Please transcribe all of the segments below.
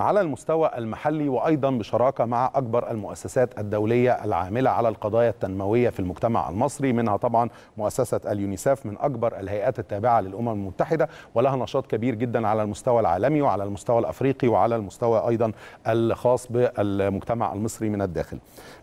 على المستوى المحلي وأيضا بشراكة مع أكبر المؤسسات الدولية العاملة على القضايا التنموية في المجتمع المصري منها طبعا مؤسسة اليونيسف من أكبر الهيئات التابعة للأمم المتحدة ولها نشاط كبير جدا على المستوى العالمي وعلى المستوى الأفريقي وعلى المستوى أيضا الخاص بالمجتمع المصري من الداخل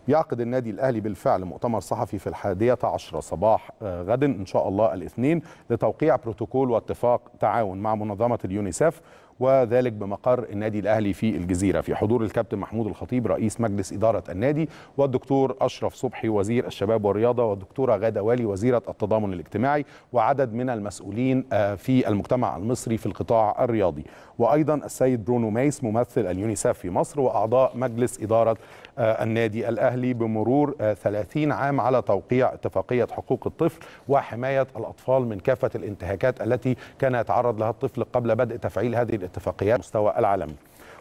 يعقد النادي الأهلي بالفعل مؤتمر صحفي في الحادية عشرة صباح آه، غد إن شاء الله الاثنين لتوقيع بروتوكول واتفاق تعاون مع منظمة اليونيسف وذلك بمقر النادي الاهلي في الجزيره في حضور الكابتن محمود الخطيب رئيس مجلس اداره النادي والدكتور اشرف صبحي وزير الشباب والرياضه والدكتوره غاده والي وزيره التضامن الاجتماعي وعدد من المسؤولين آه، في المجتمع المصري في القطاع الرياضي وايضا السيد برونو مايس ممثل اليونيسف في مصر واعضاء مجلس اداره آه، النادي الاهلي بمرور 30 آه، عام على توقيع اتفاقيه حقوق الطفل وحمايه الاطفال من كافه الانتهاكات التي كان يتعرض لها الطفل قبل بدء تفعيل هذه الاتفاقيه اتفاقيات مستوى العالم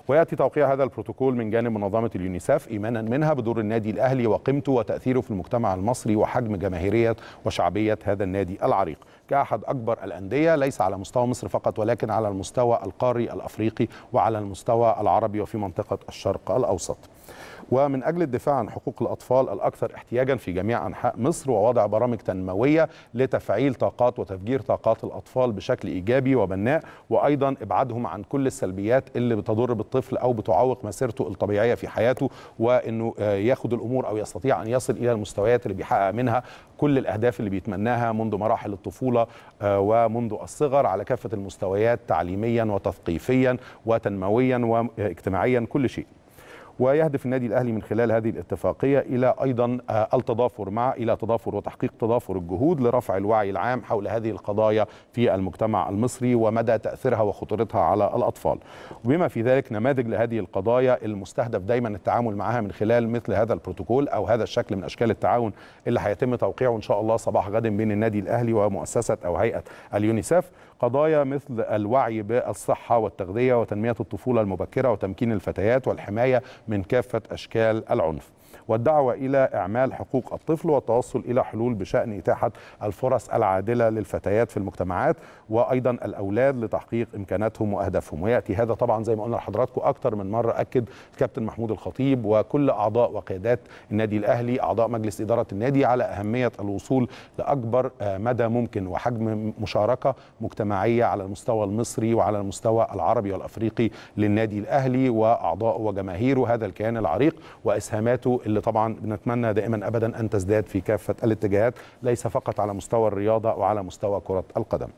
وياتي توقيع هذا البروتوكول من جانب منظمه اليونيسف ايمانا منها بدور النادي الاهلي وقيمته وتاثيره في المجتمع المصري وحجم جماهيريه وشعبيه هذا النادي العريق كاحد اكبر الانديه ليس على مستوى مصر فقط ولكن على المستوى القاري الافريقي وعلى المستوى العربي وفي منطقه الشرق الاوسط ومن أجل الدفاع عن حقوق الأطفال الأكثر احتياجا في جميع أنحاء مصر ووضع برامج تنموية لتفعيل طاقات وتفجير طاقات الأطفال بشكل إيجابي وبناء وأيضا إبعادهم عن كل السلبيات اللي بتضر بالطفل أو بتعوق مسيرته الطبيعية في حياته وأنه آه، ياخد الأمور أو يستطيع أن يصل إلى المستويات اللي بيحقق منها كل الأهداف اللي بيتمناها منذ مراحل الطفولة آه، ومنذ الصغر على كافة المستويات تعليميا وتثقيفيا وتنمويا واجتماعيا كل شيء ويهدف النادي الاهلي من خلال هذه الاتفاقيه الى ايضا آه، التضافر مع الى تضافر وتحقيق تضافر الجهود لرفع الوعي العام حول هذه القضايا في المجتمع المصري ومدى تاثيرها وخطورتها على الاطفال وبما في ذلك نماذج لهذه القضايا المستهدف دايما التعامل معها من خلال مثل هذا البروتوكول او هذا الشكل من اشكال التعاون اللي هيتم توقيعه ان شاء الله صباح غد بين النادي الاهلي ومؤسسه او هيئه اليونيسف قضايا مثل الوعي بالصحه والتغذيه وتنميه الطفوله المبكره وتمكين الفتيات والحمايه من من كافة أشكال العنف والدعوة إلى إعمال حقوق الطفل والتوصل إلى حلول بشأن إتاحة الفرص العادلة للفتيات في المجتمعات وأيضا الأولاد لتحقيق إمكاناتهم وأهدافهم ويأتي هذا طبعا زي ما قلنا لحضراتكم أكثر من مرة أكد الكابتن محمود الخطيب وكل أعضاء وقيادات النادي الأهلي أعضاء مجلس إدارة النادي على أهمية الوصول لأكبر مدى ممكن وحجم مشاركة مجتمعية على المستوى المصري وعلى المستوى العربي والأفريقي للنادي الأهلي وأعضاء وجماهيره هذا الكيان العريق وإسهاماته اللي طبعا بنتمنى دائما ابدا ان تزداد في كافه الاتجاهات ليس فقط على مستوى الرياضه وعلى مستوى كره القدم